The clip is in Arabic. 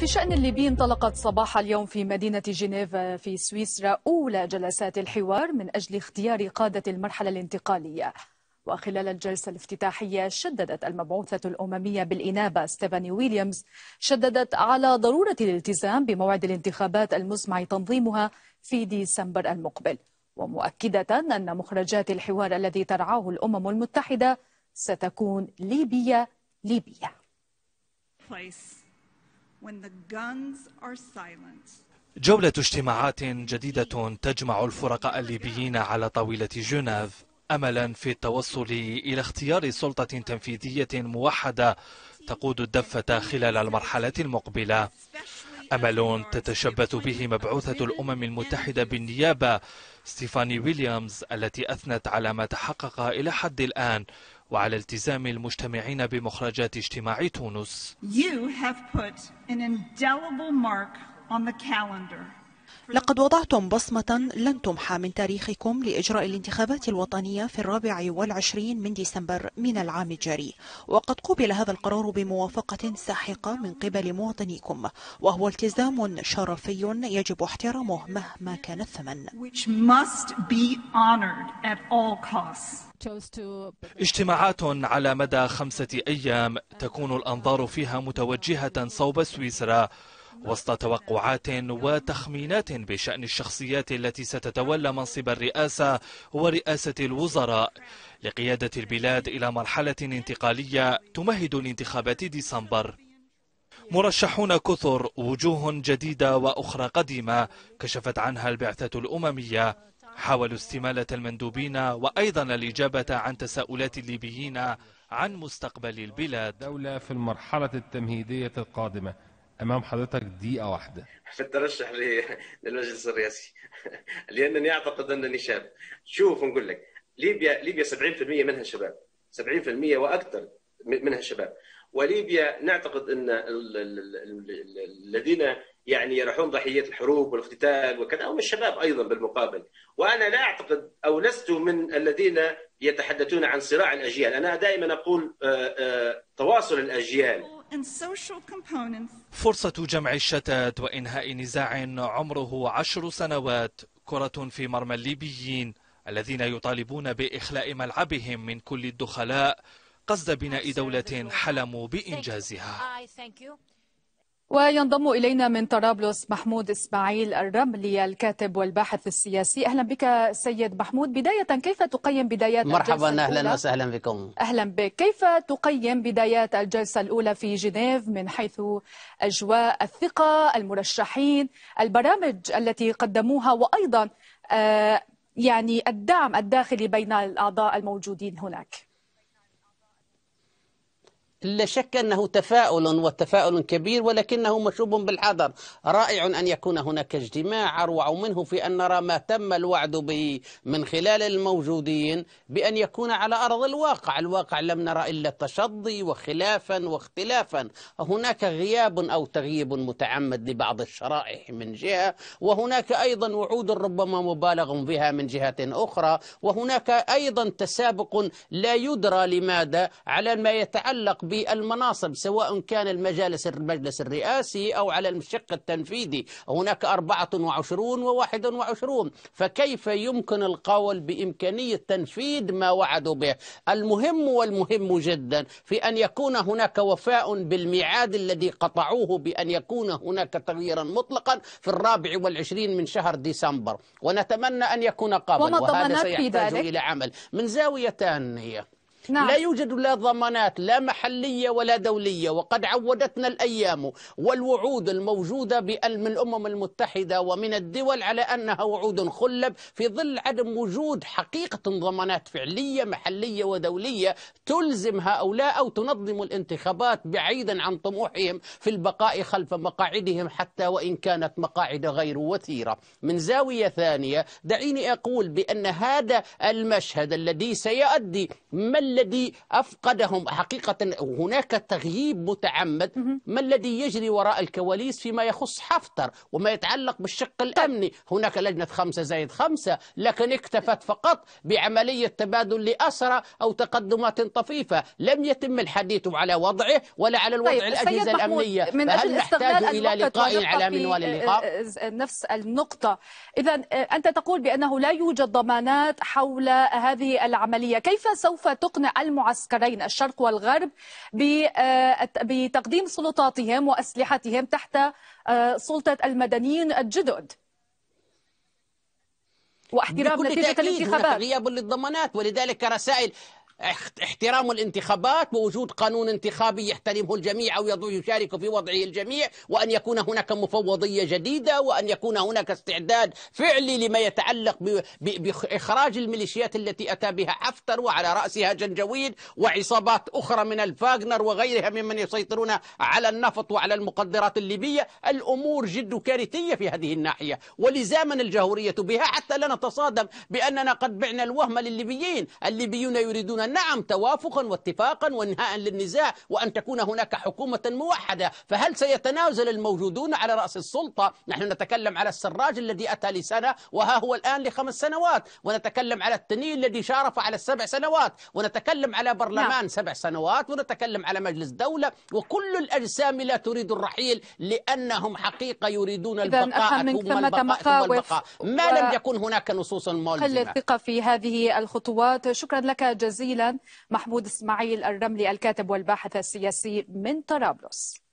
في الشأن الليبي انطلقت صباح اليوم في مدينة جنيف في سويسرا أولى جلسات الحوار من أجل اختيار قادة المرحلة الانتقالية وخلال الجلسة الافتتاحية شددت المبعوثة الأممية بالإنابة ستيفاني ويليامز شددت على ضرورة الالتزام بموعد الانتخابات المزمع تنظيمها في ديسمبر المقبل ومؤكدة أن مخرجات الحوار الذي ترعاه الأمم المتحدة ستكون ليبية ليبية جولة اجتماعات جديدة تجمع الفرقاء الليبيين على طاولة جنيف أملا في التوصل إلى اختيار سلطة تنفيذية موحدة تقود الدفة خلال المرحلة المقبلة أمل تتشبث به مبعوثة الأمم المتحدة بالنيابة ستيفاني ويليامز التي أثنت على ما تحقق إلى حد الآن وعلى التزام المجتمعين بمخرجات اجتماع تونس. You have put an indelible mark on the calendar. لقد وضعتم بصمة لن تمحى من تاريخكم لإجراء الانتخابات الوطنية في الرابع والعشرين من ديسمبر من العام الجاري وقد قبل هذا القرار بموافقة ساحقة من قبل مواطنيكم وهو التزام شرفي يجب احترامه مهما كان الثمن اجتماعات على مدى خمسة أيام تكون الأنظار فيها متوجهة صوب سويسرا وسط توقعات وتخمينات بشأن الشخصيات التي ستتولى منصب الرئاسة ورئاسة الوزراء لقيادة البلاد إلى مرحلة انتقالية تمهد لانتخابات ديسمبر مرشحون كثر وجوه جديدة وأخرى قديمة كشفت عنها البعثة الأممية حاولوا استمالة المندوبين وأيضا الإجابة عن تساؤلات الليبيين عن مستقبل البلاد دولة في المرحلة التمهيدية القادمة امام حضرتك دقيقه واحده في الترشح للمجلس الرئاسي لانني اعتقد انني شاب شوف نقول لك ليبيا ليبيا 70% منها شباب 70% واكثر منها شباب وليبيا نعتقد ان الذين يعني يرحون ضحيه الحروب والاقتتال وكذا هم الشباب ايضا بالمقابل وانا لا اعتقد او لست من الذين يتحدثون عن صراع الاجيال انا دائما اقول آه، آه، تواصل الاجيال فرصة جمع الشتات وإنهاء نزاع عمره عشر سنوات كرة في مرمى الليبيين الذين يطالبون بإخلاء ملعبهم من كل الدخلاء قصد بناء دولة حلموا بإنجازها وينضم إلينا من طرابلس محمود إسماعيل الرملي الكاتب والباحث السياسي أهلا بك سيد محمود بداية كيف تقيم بدايات مرحبا أهلا وسهلا بكم أهلا بك كيف تقيم بدايات الجلسة الأولى في جنيف من حيث أجواء الثقة المرشحين البرامج التي قدموها وأيضا آه، يعني الدعم الداخلي بين الأعضاء الموجودين هناك لا شك أنه تفاؤل وتفاؤل كبير ولكنه مشوب بالحذر رائع أن يكون هناك اجتماع أروع منه في أن نرى ما تم الوعد به من خلال الموجودين بأن يكون على أرض الواقع الواقع لم نرى إلا تشضي وخلافا واختلافا هناك غياب أو تغييب متعمد لبعض الشرائح من جهة وهناك أيضا وعود ربما مبالغ بها من جهة أخرى وهناك أيضا تسابق لا يدرى لماذا على ما يتعلق بالمناصب سواء كان المجالس المجلس الرئاسي أو على الشق التنفيذي هناك 24 و 21 فكيف يمكن القول بإمكانية تنفيذ ما وعدوا به المهم والمهم جدا في أن يكون هناك وفاء بالميعاد الذي قطعوه بأن يكون هناك تغييرا مطلقا في الرابع والعشرين من شهر ديسمبر ونتمنى أن يكون قابل وهذا سيحتاج إلى عمل من زاويتان هي نعم. لا يوجد لا ضمانات لا محلية ولا دولية وقد عودتنا الأيام والوعود الموجودة من الأمم المتحدة ومن الدول على أنها وعود خلب في ظل عدم وجود حقيقة ضمانات فعلية محلية ودولية تلزم هؤلاء أو تنظم الانتخابات بعيدا عن طموحهم في البقاء خلف مقاعدهم حتى وإن كانت مقاعد غير وثيرة من زاوية ثانية دعيني أقول بأن هذا المشهد الذي سيؤدي من الذي أفقدهم حقيقة هناك تغييب متعمد ما الذي يجري وراء الكواليس فيما يخص حفتر وما يتعلق بالشق طيب. الأمني هناك لجنة خمسة زائد خمسة لكن اكتفت فقط بعملية تبادل لأسرى أو تقدمات طفيفة لم يتم الحديث على وضعه ولا على الوضع طيب الأجهزة الأمنية من فهل نحتاج إلى لقاء على منوال آه، اللقاء آه، آه، نفس النقطة إذا أنت تقول بأنه لا يوجد ضمانات حول هذه العملية كيف سوف تقنع يقنع المعسكرين الشرق والغرب آه، بتقديم سلطاتهم وأسلحتهم تحت آه، سلطة المدنيين الجدد واحترام نتيجة الانتخابات غياب للضمانات ولذلك رسائل احترام الانتخابات ووجود قانون انتخابي يحترمه الجميع أو يشارك في وضعه الجميع وأن يكون هناك مفوضية جديدة وأن يكون هناك استعداد فعلي لما يتعلق بإخراج الميليشيات التي أتى بها حفتر وعلى رأسها جنجويد وعصابات أخرى من الفاغنر وغيرها ممن يسيطرون على النفط وعلى المقدرات الليبية الأمور جد كارثية في هذه الناحية ولزاما الجهورية بها حتى لا نتصادم بأننا قد بعنا الوهم للليبيين الليبيون يريدون نعم توافقا واتفاقا وانهاء للنزاع وأن تكون هناك حكومة موحدة فهل سيتنازل الموجودون على رأس السلطة نحن نتكلم على السراج الذي أتى لسنة وها هو الآن لخمس سنوات ونتكلم على التنين الذي شارف على السبع سنوات ونتكلم على برلمان نعم. سبع سنوات ونتكلم على مجلس دولة وكل الأجسام لا تريد الرحيل لأنهم حقيقة يريدون البقاء ثم البقاء ما لم يكن هناك نصوص ملزمة قل الثقة في هذه الخطوات شكرا لك جزيلا محمود اسماعيل الرملي الكاتب والباحث السياسي من طرابلس